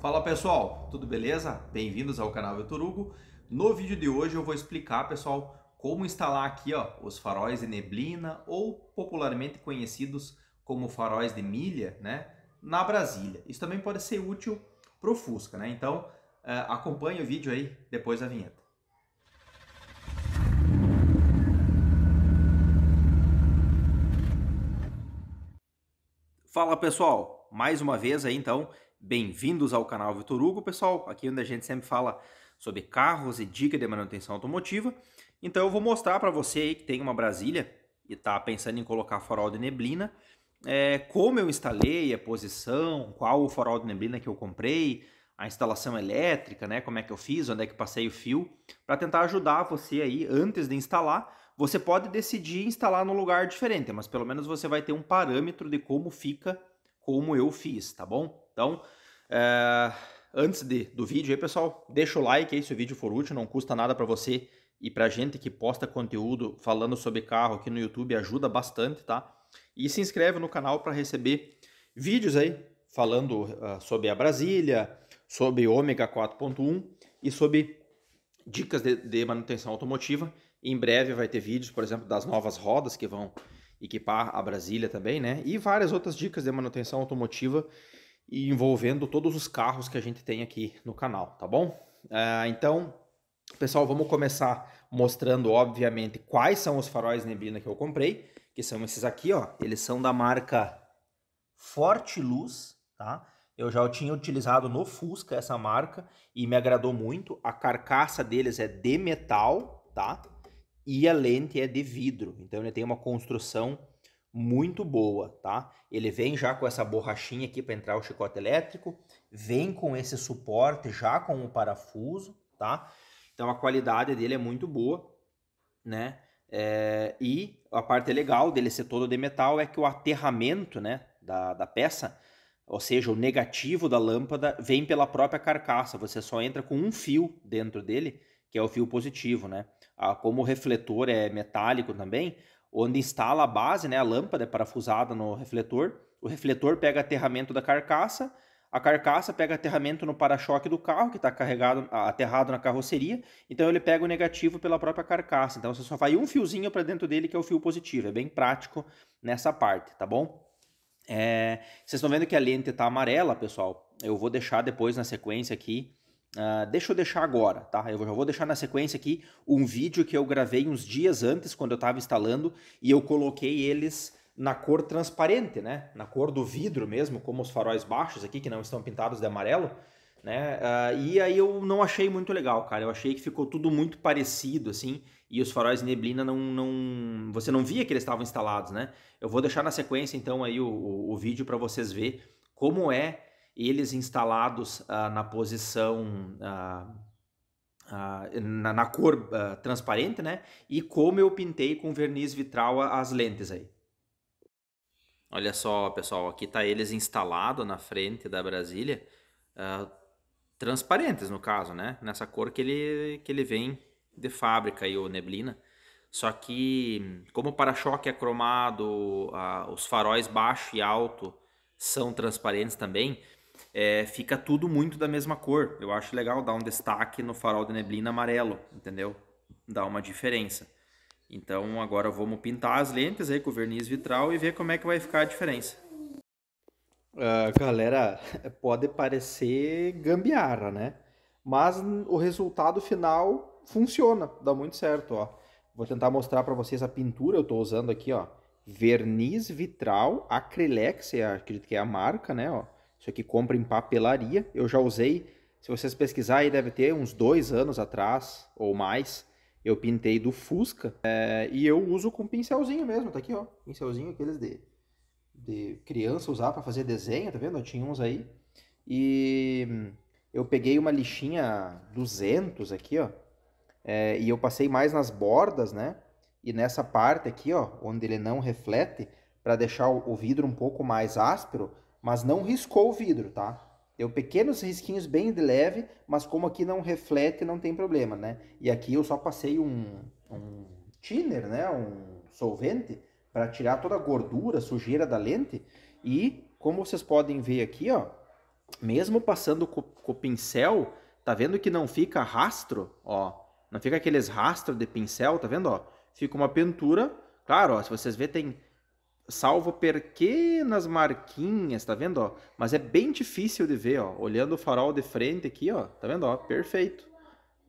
Fala pessoal, tudo beleza? Bem-vindos ao canal Vitor Hugo. No vídeo de hoje eu vou explicar, pessoal, como instalar aqui ó, os faróis de neblina ou popularmente conhecidos como faróis de milha, né, na Brasília. Isso também pode ser útil para o Fusca, né? Então uh, acompanhe o vídeo aí depois da vinheta. Fala pessoal, mais uma vez aí então Bem-vindos ao canal Vitor Hugo, pessoal. Aqui onde a gente sempre fala sobre carros e dica de manutenção automotiva. Então eu vou mostrar para você aí que tem uma Brasília e está pensando em colocar farol de neblina, é, como eu instalei a posição, qual o farol de neblina que eu comprei, a instalação elétrica, né, como é que eu fiz, onde é que passei o fio, para tentar ajudar você aí antes de instalar. Você pode decidir instalar num lugar diferente, mas pelo menos você vai ter um parâmetro de como fica, como eu fiz, tá bom? Então, é, antes de, do vídeo aí, pessoal, deixa o like aí se o vídeo for útil, não custa nada para você e para gente que posta conteúdo falando sobre carro aqui no YouTube, ajuda bastante, tá? E se inscreve no canal para receber vídeos aí falando uh, sobre a Brasília, sobre ômega 4.1 e sobre dicas de, de, manutenção automotiva. Em breve vai ter vídeos, por exemplo, das novas rodas que vão equipar a Brasília também, né? E várias outras dicas de manutenção automotiva e envolvendo todos os carros que a gente tem aqui no canal, tá bom? Uh, então, pessoal, vamos começar mostrando, obviamente, quais são os faróis neblina que eu comprei, que são esses aqui, ó. Eles são da marca Forte Luz, tá? Eu já tinha utilizado no Fusca essa marca e me agradou muito. A carcaça deles é de metal, tá? E a lente é de vidro, então ele tem uma construção muito boa, tá? Ele vem já com essa borrachinha aqui para entrar o chicote elétrico, vem com esse suporte já com o parafuso, tá? Então a qualidade dele é muito boa, né? É, e a parte legal dele ser todo de metal é que o aterramento, né, da, da peça, ou seja, o negativo da lâmpada vem pela própria carcaça. Você só entra com um fio dentro dele, que é o fio positivo, né? Ah, como o refletor é metálico também, onde instala a base, né, a lâmpada é parafusada no refletor. O refletor pega aterramento da carcaça, a carcaça pega aterramento no para-choque do carro, que está carregado, aterrado na carroceria, então ele pega o negativo pela própria carcaça. Então você só vai um fiozinho para dentro dele, que é o fio positivo. É bem prático nessa parte, tá bom? É, vocês estão vendo que a lente está amarela, pessoal. Eu vou deixar depois na sequência aqui Uh, deixa eu deixar agora, tá? Eu já vou deixar na sequência aqui um vídeo que eu gravei uns dias antes, quando eu estava instalando, e eu coloquei eles na cor transparente, né? Na cor do vidro mesmo, como os faróis baixos aqui, que não estão pintados de amarelo, né? Uh, e aí eu não achei muito legal, cara. Eu achei que ficou tudo muito parecido, assim, e os faróis neblina não... não... Você não via que eles estavam instalados, né? Eu vou deixar na sequência, então, aí o, o, o vídeo para vocês ver como é eles instalados ah, na posição. Ah, ah, na, na, cor transparente, né? E como eu pintei com verniz vitral as lentes aí. Olha só, pessoal, aqui tá eles instalados na frente da Brasília, transparentes no caso, né? Nessa cor que ele, que ele vem de fábrica aí, o neblina. Só que, como o para-choque é cromado, os faróis baixo e alto são transparentes também, é, fica tudo muito da mesma cor. Eu acho legal dar um destaque no farol de neblina amarelo, entendeu? Dá uma diferença. Então agora vamos pintar as lentes aí com verniz vitral e ver como é que vai ficar a diferença. Uh, galera, pode parecer gambiarra, né? Mas o resultado final funciona, dá muito certo, ó. Vou tentar mostrar para vocês a pintura eu estou usando aqui, ó. Verniz vitral Acrylex, é, acredito que é a marca, né, ó isso aqui compra em papelaria. Eu já usei, se vocês pesquisarem, deve ter uns dois anos atrás ou mais. Eu pintei do Fusca é, e eu uso com pincelzinho mesmo. Tá aqui, ó. Pincelzinho aqueles de, de criança usar para fazer desenho, tá vendo? Eu tinha uns aí. E eu peguei uma lixinha 200 aqui, ó. É, e eu passei mais nas bordas, né? E nessa parte aqui, ó, onde ele não reflete, para deixar o vidro um pouco mais áspero, mas não riscou o vidro, tá? Deu pequenos risquinhos bem de leve, mas como aqui não reflete, não tem problema, né? E aqui eu só passei um, um thinner, né? Um solvente para tirar toda a gordura, sujeira da lente. E como vocês podem ver aqui, ó, mesmo passando com, com o pincel, tá vendo que não fica rastro, ó? Não fica aqueles rastros de pincel, tá vendo, ó? Fica uma pintura. Claro, ó, se vocês verem, tem salvo pequenas marquinhas, tá vendo, ó? Mas é bem difícil de ver, ó. Olhando o farol de frente aqui, ó, tá vendo, ó? Perfeito.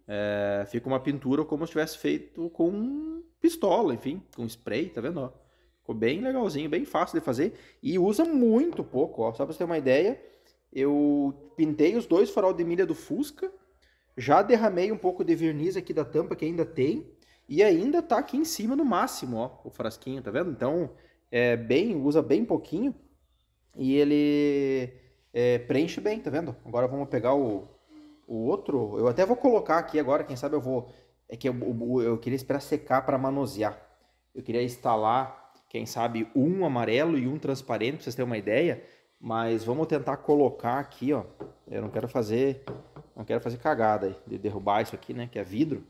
É, fica uma pintura como se tivesse feito com pistola, enfim, com spray, tá vendo, ó? Ficou bem legalzinho, bem fácil de fazer e usa muito pouco, ó. Só pra você ter uma ideia, eu pintei os dois farol de milha do Fusca, já derramei um pouco de verniz aqui da tampa que ainda tem e ainda tá aqui em cima no máximo, ó, o frasquinho, tá vendo? Então, é, bem, usa bem pouquinho e ele é, preenche bem, tá vendo? Agora vamos pegar o, o outro, eu até vou colocar aqui agora, quem sabe eu vou, é que eu, eu, eu queria esperar secar para manusear. Eu queria instalar, quem sabe, um amarelo e um transparente, para vocês terem uma ideia, mas vamos tentar colocar aqui, ó, eu não quero fazer, não quero fazer cagada de derrubar isso aqui, né, que é vidro.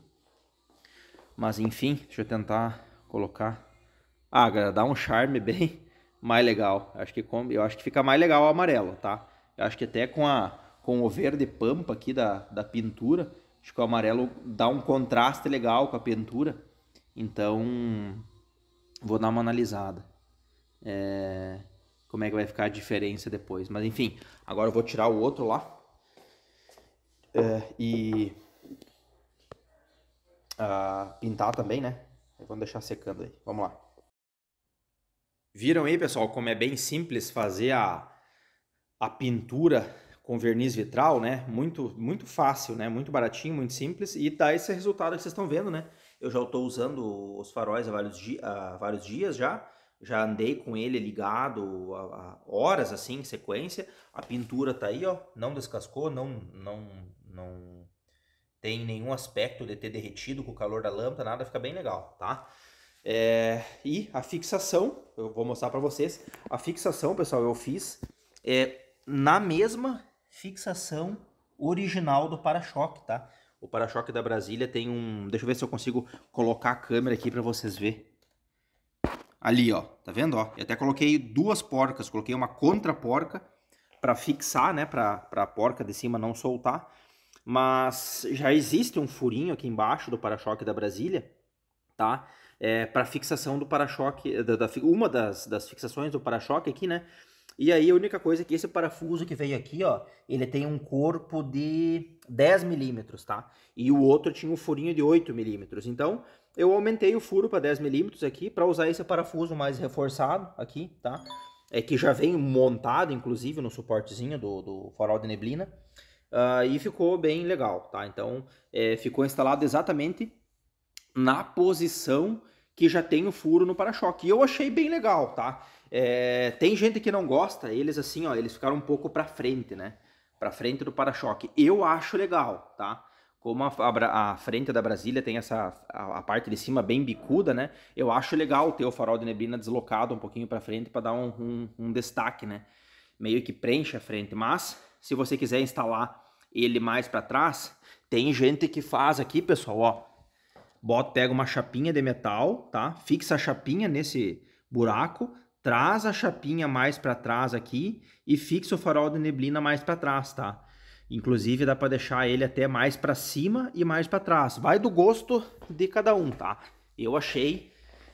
Mas enfim, deixa eu tentar colocar ah, cara, dá um charme bem mais legal. Acho que eu acho que fica mais legal o amarelo, tá? Eu acho que até com a com o verde pampa aqui da, da pintura, acho que o amarelo dá um contraste legal com a pintura. Então, vou dar uma analisada. É, como é que vai ficar a diferença depois. Mas enfim, agora eu vou tirar o outro lá. É, e pintar também, né? Vamos deixar secando aí. Vamos lá. Viram aí, pessoal, como é bem simples fazer a, a pintura com verniz vitral, né? Muito, muito fácil, né? Muito baratinho, muito simples e dá esse resultado que vocês estão vendo, né? Eu já estou usando os faróis há vários, di há vários dias já, já andei com ele ligado há horas assim, em sequência. A pintura tá aí, ó, não descascou, não, não, não tem nenhum aspecto de ter derretido com o calor da lâmpada, nada, fica bem legal, tá? É, e a fixação, eu vou mostrar para vocês. A fixação, pessoal, eu fiz é, na mesma fixação original do para-choque, tá? O para-choque da Brasília tem um... Deixa eu ver se eu consigo colocar a câmera aqui para vocês verem. Ali, ó. Tá vendo, ó? Eu até coloquei duas porcas. Coloquei uma contra-porca para fixar, né? Para a porca de cima não soltar. Mas já existe um furinho aqui embaixo do para-choque da Brasília, tá? é, para fixação do para-choque, eh, da, da, uma das, das fixações do para-choque aqui, né? E aí a única coisa é que esse parafuso que veio aqui, ó, ele tem um corpo de 10 milímetros, tá? E o outro tinha um furinho de 8 milímetros. Então, eu aumentei o furo para 10 milímetros aqui para usar esse parafuso mais reforçado aqui, tá? É que já vem montado, inclusive, no suportezinho do, do farol de neblina. Uh, e ficou bem legal, tá? Então, é, ficou instalado exatamente na posição que já tem o furo no para-choque. E eu achei bem legal, tá? É, tem gente que não gosta, eles assim, ó, eles ficaram um pouco para frente, né? Para frente do para-choque. Eu acho legal, tá? Como a, a, a, frente da Brasília tem essa a, a, parte de cima bem bicuda, né? Eu acho legal ter o farol de neblina deslocado um pouquinho para frente para dar um, um, um destaque, né? Meio que preenche a frente. Mas se você quiser instalar ele mais para trás, tem gente que faz aqui, pessoal, ó bota, pega uma chapinha de metal, tá? Fixa a chapinha nesse buraco, traz a chapinha mais para trás aqui e fixa o farol de neblina mais para trás, tá? Inclusive dá para deixar ele até mais para cima e mais para trás. Vai do gosto de cada um, tá? Eu achei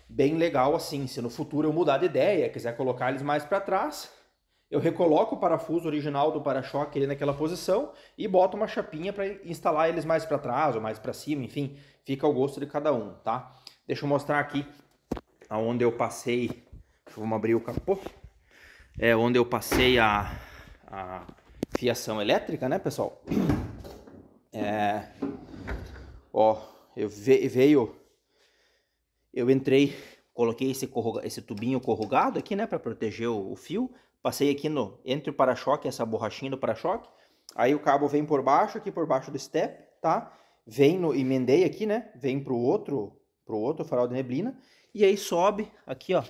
bem legal assim. Se no futuro eu mudar de ideia, quiser colocar eles mais para trás, eu recoloco o parafuso original do para-choque ali naquela posição e boto uma chapinha para instalar eles mais para trás ou mais para cima, enfim, fica ao gosto de cada um, tá? Deixa eu mostrar aqui aonde eu passei, vamos abrir o capô, é onde eu passei a, a fiação elétrica, né, pessoal? É, ó, eu ve, veio, eu entrei coloquei esse, esse, tubinho corrugado aqui, né, para proteger o, o, fio. Passei aqui no entre o para-choque, essa borrachinha do para-choque. Aí o cabo vem por baixo, aqui por baixo do step, tá? Vem no, emendei aqui, né? Vem pro outro, pro outro farol de neblina. E aí sobe aqui, ó.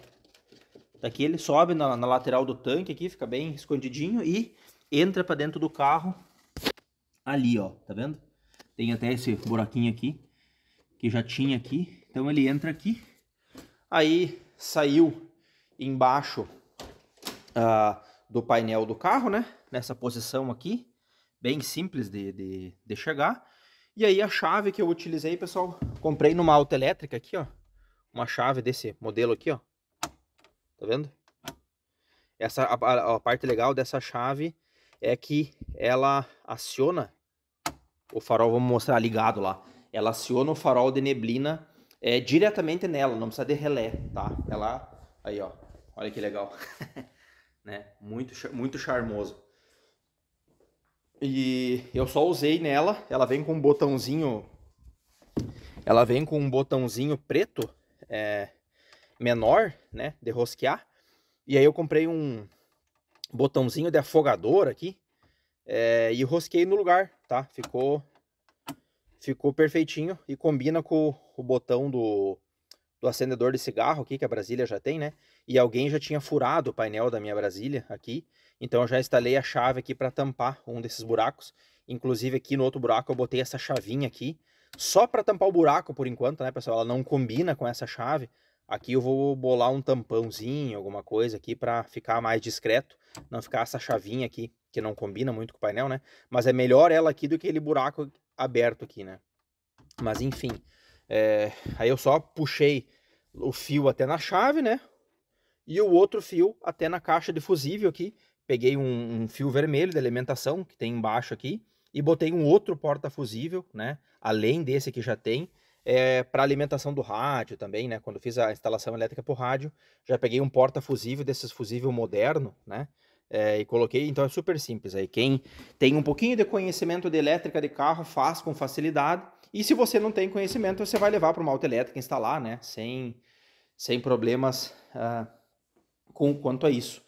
Daqui ele sobe na, na lateral do tanque aqui, fica bem escondidinho e entra para dentro do carro ali, ó. Tá vendo? Tem até esse buraquinho aqui, que já tinha aqui. Então ele entra aqui. Aí saiu embaixo ah, do painel do carro, né? Nessa posição aqui, bem simples de, de, de chegar. E aí a chave que eu utilizei, pessoal, comprei numa alta elétrica aqui, ó. Uma chave desse modelo aqui, ó. Tá vendo? Essa, a, a, a parte legal dessa chave é que ela aciona o farol, vamos mostrar ligado lá. Ela aciona o farol de neblina é, diretamente nela, não precisa de relé, tá? Ela, aí ó, olha que legal. né? Muito, muito charmoso. E eu só usei nela, ela vem com um botãozinho, ela vem com um botãozinho preto, é, menor, né, de rosquear. E aí eu comprei um botãozinho de afogador aqui é, e rosquei no lugar, tá? Ficou, ficou perfeitinho e combina com o botão do, do acendedor de cigarro aqui, que a Brasília já tem, né? E alguém já tinha furado o painel da minha Brasília aqui. Então eu já instalei a chave aqui para tampar um desses buracos. Inclusive aqui no outro buraco eu botei essa chavinha aqui, só para tampar o buraco por enquanto, né, pessoal? Ela não combina com essa chave. Aqui eu vou bolar um tampãozinho, alguma coisa aqui para ficar mais discreto, não ficar essa chavinha aqui que não combina muito com o painel, né? Mas é melhor ela aqui do que aquele buraco aberto aqui, né? Mas enfim, é, aí eu só puxei o fio até na chave, né? E o outro fio até na caixa de fusível aqui. Peguei um, um fio vermelho de alimentação que tem embaixo aqui e botei um outro porta-fusível, né? Além desse que já tem, é, para alimentação do rádio também, né? Quando fiz a instalação elétrica para o rádio, já peguei um porta-fusível desses fusível moderno, né? É, e coloquei, então é super simples aí. Quem tem um pouquinho de conhecimento de elétrica de carro faz com facilidade e se você não tem conhecimento, você vai levar para uma alta elétrica instalar, né? Sem, sem problemas ah, com quanto a isso.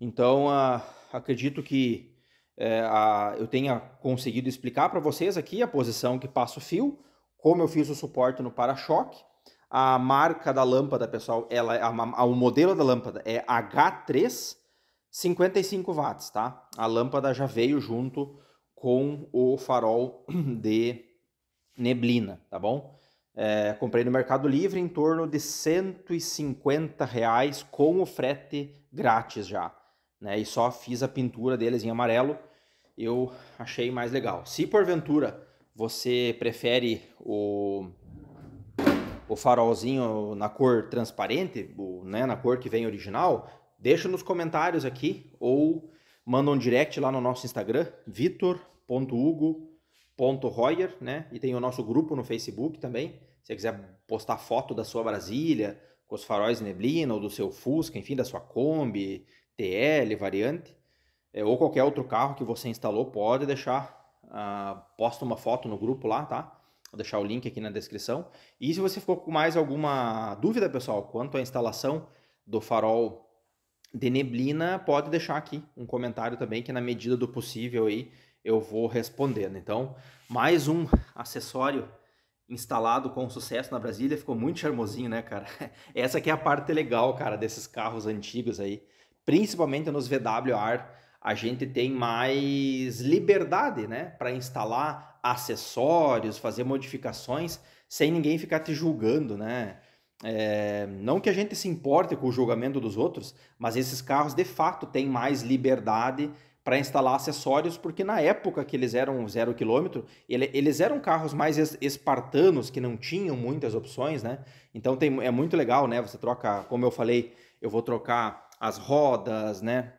Então, ah, acredito que eh, a, eu tenha conseguido explicar para vocês aqui a posição que passa o fio, como eu fiz o suporte no para-choque. A marca da lâmpada, pessoal, ela, é, a, a, o modelo da lâmpada é H3 55 watts, tá? A lâmpada já veio junto com o farol de neblina, tá bom? É, comprei no Mercado Livre em torno de 150 reais com o frete grátis já, né? E só fiz a pintura deles em amarelo, eu achei mais legal. Se porventura você prefere o, o farolzinho na cor transparente, o, né, na cor que vem original, deixa nos comentários aqui ou manda um direct lá no nosso Instagram, vitor.hugo.com Royer, né? E tem o nosso grupo no Facebook também. Se você quiser postar foto da sua Brasília, com os faróis neblina, ou do seu Fusca, enfim, da sua Kombi, TL, variante, é, ou qualquer outro carro que você instalou, pode deixar, uh, posta uma foto no grupo lá, tá? Vou deixar o link aqui na descrição. E se você ficou com mais alguma dúvida, pessoal, quanto à instalação do farol de neblina, pode deixar aqui um comentário também, que na medida do possível aí eu vou respondendo. Então, mais um acessório instalado com sucesso na Brasília, ficou muito charmosinho, né, cara? Essa aqui é a parte legal, cara, desses carros antigos aí. Principalmente nos VWR, a gente tem mais liberdade, né, para instalar acessórios, fazer modificações, sem ninguém ficar te julgando, né? É, não que a gente se importe com o julgamento dos outros, mas esses carros de fato têm mais liberdade para instalar acessórios, porque na época que eles eram zero quilômetro, ele, eles eram carros mais espartanos, que não tinham muitas opções, né? Então tem, é muito legal, né? Você troca, como eu falei, eu vou trocar as rodas, né?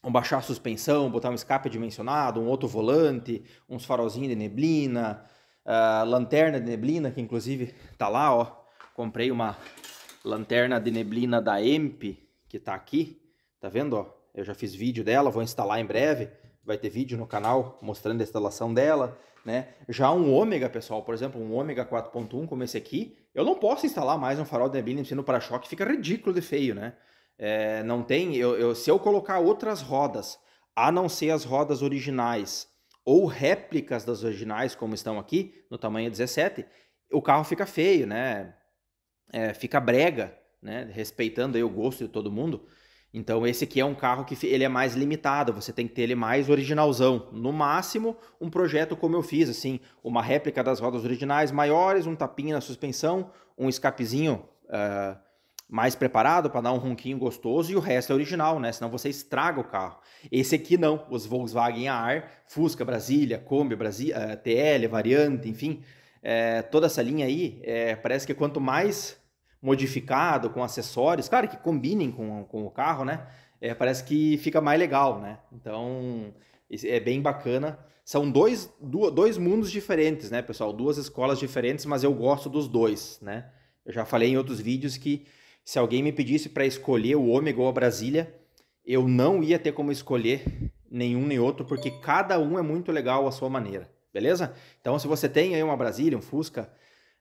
Vou baixar a suspensão, botar um escape dimensionado, um outro volante, uns farolzinhos de neblina, uh, lanterna de neblina, que inclusive tá lá, ó. Comprei uma lanterna de neblina da EMP, que tá aqui, tá vendo, ó? Eu já fiz vídeo dela, vou instalar em breve. Vai ter vídeo no canal mostrando a instalação dela, né? Já um ômega, pessoal, por exemplo, um ômega 4.1 como esse aqui, eu não posso instalar mais um farol de neblina no para-choque, fica ridículo de feio, né? É, não tem, eu, eu, se eu colocar outras rodas, a não ser as rodas originais ou réplicas das originais, como estão aqui, no tamanho 17, o carro fica feio, né? É, fica brega, né? Respeitando aí o gosto de todo mundo. Então esse aqui é um carro que ele é mais limitado, você tem que ter ele mais originalzão. No máximo, um projeto como eu fiz, assim, uma réplica das rodas originais maiores, um tapinha na suspensão, um escapezinho uh, mais preparado para dar um ronquinho gostoso e o resto é original, né? Senão você estraga o carro. Esse aqui não, os Volkswagen AR, Fusca Brasília, Kombi Brasília, uh, eh, TL, Variante, enfim, eh, toda essa linha aí, parece que quanto mais modificado, com acessórios, claro que combinem com, com o carro, né? É, parece que fica mais legal, né? Então é bem bacana. São dois, dois mundos diferentes, né, pessoal? Duas escolas diferentes, mas eu gosto dos dois, né? Eu já falei em outros vídeos que se alguém me pedisse para escolher o Ômega ou a Brasília, eu não ia ter como escolher nenhum nem outro, porque cada um é muito legal à sua maneira, beleza? Então, se você tem aí uma Brasília, um Fusca,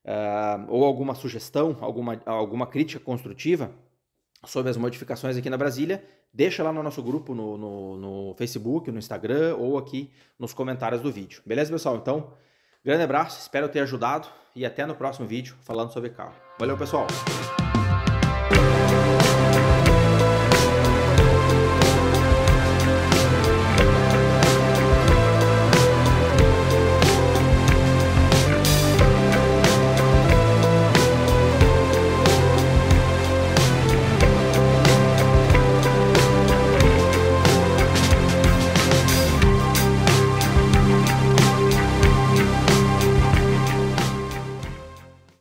ah, ou alguma sugestão, alguma, alguma crítica construtiva sobre as modificações aqui na Brasília, deixa lá no nosso grupo no, no, no Facebook, no Instagram ou aqui nos comentários do vídeo. Beleza, pessoal? Então, grande abraço, espero ter ajudado e até no próximo vídeo falando sobre carro. Valeu, pessoal!